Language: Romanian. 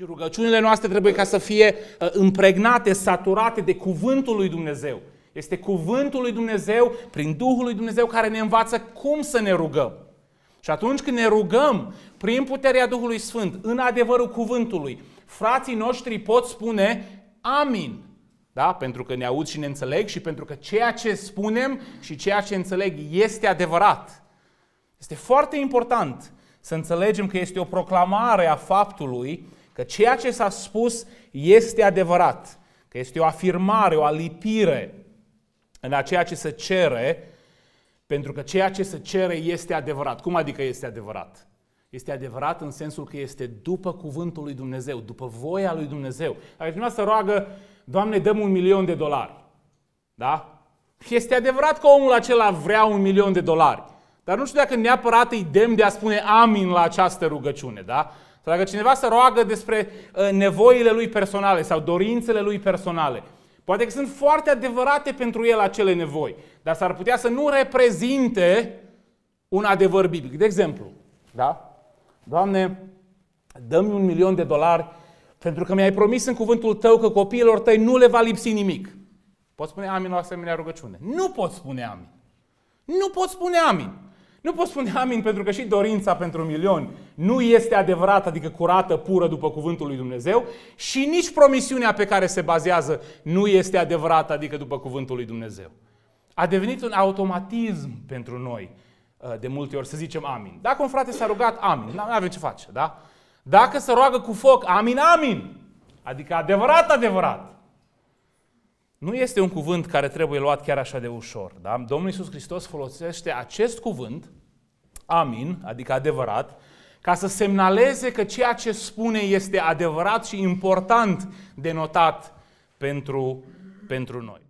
Și rugăciunile noastre trebuie ca să fie uh, împregnate, saturate de cuvântul lui Dumnezeu. Este cuvântul lui Dumnezeu, prin Duhul lui Dumnezeu, care ne învață cum să ne rugăm. Și atunci când ne rugăm prin puterea Duhului Sfânt, în adevărul cuvântului, frații noștri pot spune Amin. Da? Pentru că ne aud și ne înțeleg și pentru că ceea ce spunem și ceea ce înțeleg este adevărat. Este foarte important să înțelegem că este o proclamare a faptului că ceea ce s-a spus este adevărat, că este o afirmare, o alipire în a ceea ce se cere, pentru că ceea ce se cere este adevărat. Cum adică este adevărat? Este adevărat în sensul că este după cuvântul lui Dumnezeu, după voia lui Dumnezeu. Dacă cineva să roagă, Doamne, dăm un milion de dolari. Da? Este adevărat că omul acela vrea un milion de dolari. Dar nu știu dacă neapărat îi demn de a spune amin la această rugăciune, da? Sau dacă cineva se roagă despre uh, nevoile lui personale sau dorințele lui personale, poate că sunt foarte adevărate pentru el acele nevoi, dar s-ar putea să nu reprezinte un adevăr biblic. De exemplu, da? Doamne, dă-mi un milion de dolari pentru că mi-ai promis în cuvântul tău că copiilor tăi nu le va lipsi nimic. Poți spune amin la asemenea rugăciune? Nu poți spune amin. Nu poți spune amin. Nu pot spune amin pentru că și dorința pentru un milion nu este adevărată, adică curată, pură după cuvântul lui Dumnezeu și nici promisiunea pe care se bazează nu este adevărată, adică după cuvântul lui Dumnezeu. A devenit un automatism pentru noi uh, de multe ori să zicem amin. Dacă un frate s-a rugat, amin. Nu avem ce face, da? Dacă se roagă cu foc, amin, amin. Adică adevărat, adevărat. Nu este un cuvânt care trebuie luat chiar așa de ușor. Da? Domnul Iisus Hristos folosește acest cuvânt, amin, adică adevărat, ca să semnaleze că ceea ce spune este adevărat și important denotat pentru, pentru noi.